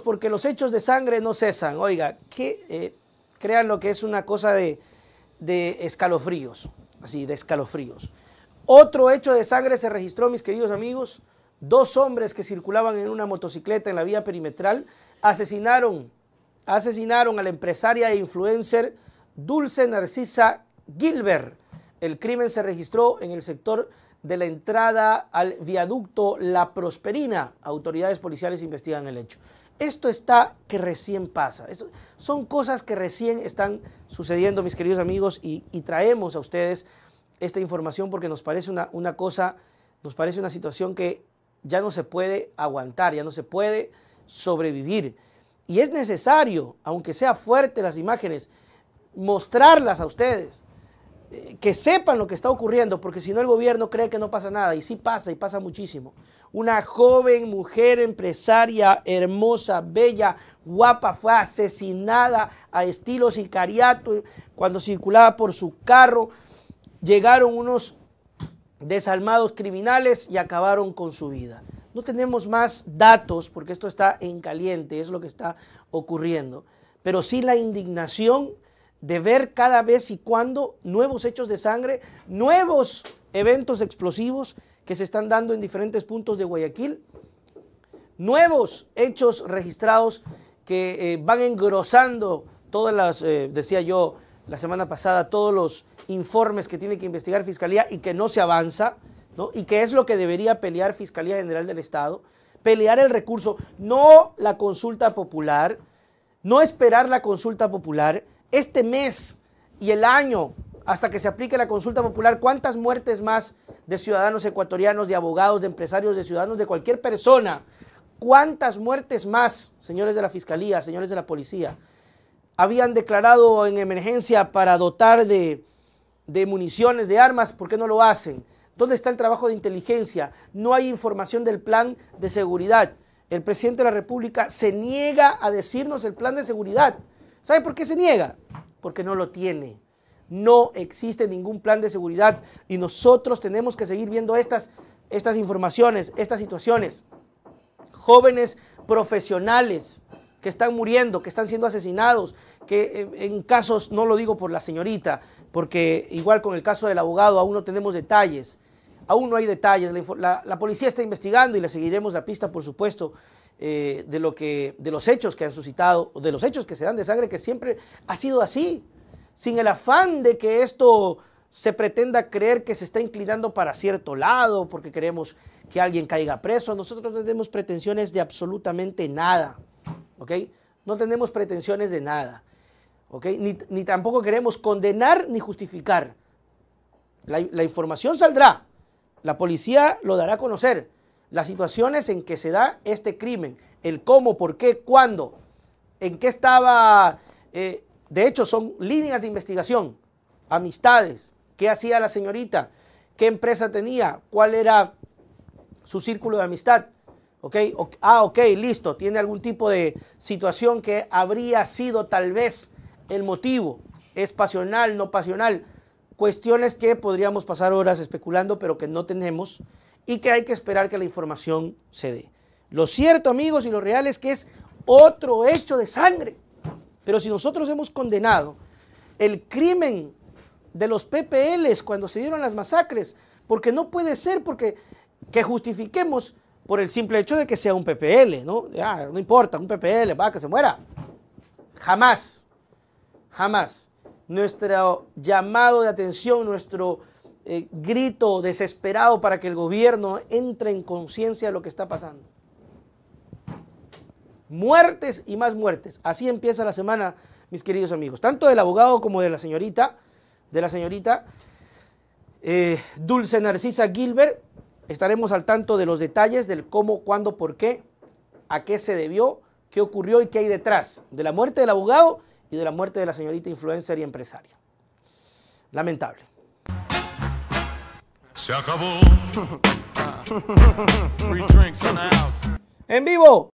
porque los hechos de sangre no cesan. Oiga, eh, crean lo que es una cosa de, escalofríos, así, de escalofríos. Otro hecho de sangre se registró, mis queridos amigos. Dos hombres que circulaban en una motocicleta en la vía perimetral asesinaron, asesinaron a la empresaria e influencer Dulce Narcisa Gilbert. El crimen se registró en el sector de la entrada al viaducto La Prosperina. Autoridades policiales investigan el hecho. Esto está que recién pasa. son cosas que recién están sucediendo, mis queridos amigos, y, traemos a ustedes esta información porque nos parece una, cosa, nos parece una situación que ya no se puede aguantar, ya no se puede sobrevivir. Y es necesario, aunque sea fuerte las imágenes, mostrarlas a ustedes que sepan lo que está ocurriendo, porque si no el gobierno cree que no pasa nada, y sí pasa, y pasa muchísimo. Una joven mujer empresaria, hermosa, bella, guapa, fue asesinada a estilo sicariato cuando circulaba por su carro. Llegaron unos desalmados criminales y acabaron con su vida. No tenemos más datos porque esto está en caliente, es lo que está ocurriendo, pero sí la indignación de ver cada vez y cuando nuevos hechos de sangre, nuevos eventos explosivos que se están dando en diferentes puntos de Guayaquil, nuevos hechos registrados que eh, van engrosando todas las, eh, decía yo la semana pasada, todos los informes que tiene que investigar Fiscalía y que no se avanza, y que es lo que debería pelear Fiscalía General del Estado, pelear el recurso, no la consulta popular, no esperar la consulta popular, este mes y el año hasta que se aplique la consulta popular, ¿cuántas muertes más de ciudadanos ecuatorianos, de abogados, de empresarios, de ciudadanos, de cualquier persona? ¿Cuántas muertes más, señores de la Fiscalía, señores de la Policía, habían declarado en emergencia para dotar de, municiones, de armas? ¿Por qué no lo hacen? ¿Dónde está el trabajo de inteligencia? No hay información del plan de seguridad. El presidente de la República se niega a decirnos el plan de seguridad. ¿Sabe por qué se niega? Porque no lo tiene. No existe ningún plan de seguridad y nosotros tenemos que seguir viendo estas, estas informaciones, estas situaciones. Jóvenes profesionales que están muriendo, que están siendo asesinados, que eh, en casos, no lo digo por la señorita, porque igual con el caso del abogado aún no tenemos detalles, Aún no hay detalles. La, policía está investigando y le seguiremos la pista, por supuesto, eh, de, lo que, de los hechos que han suscitado, de los hechos que se dan de sangre, que siempre ha sido así, sin el afán de que esto se pretenda creer que se está inclinando para cierto lado, porque queremos que alguien caiga preso. Nosotros no tenemos pretensiones de absolutamente nada, ¿ok? No tenemos pretensiones de nada, ¿ok? Ni, tampoco queremos condenar ni justificar. la información saldrá, la policía lo dará a conocer. Las situaciones en que se da este crimen, el cómo, por qué, cuándo, en qué estaba... Eh, de hecho, son líneas de investigación, amistades, qué hacía la señorita, qué empresa tenía, cuál era su círculo de amistad. ¿Ok? ah, ok, listo. Tiene algún tipo de situación que habría sido tal vez el motivo. Es pasional, no pasional cuestiones que podríamos pasar horas especulando, pero que no tenemos y que hay que esperar que la información se dé. Lo cierto, amigos, y lo real es que es otro hecho de sangre. Pero si nosotros hemos condenado el crimen de los PPLs cuando se dieron las masacres, porque no puede ser porque que justifiquemos por el simple hecho de que sea un PPL, ¿no? Ya, no importa, un PPL, va, que se muera. Jamás, jamás nuestro llamado de atención, nuestro eh, grito desesperado para que el gobierno entre en conciencia de lo que está pasando. Muertes y más muertes. Así empieza la semana, mis queridos amigos. Tanto del abogado como de la señorita, de la señorita eh, Dulce Narcisa Gilbert. Estaremos al tanto de los detalles del cómo, cuándo, por qué, a qué se debió, qué ocurrió y qué hay detrás de la muerte del abogado y de la muerte de la señorita influencer y empresaria. Lamentable. Se acabó. En vivo.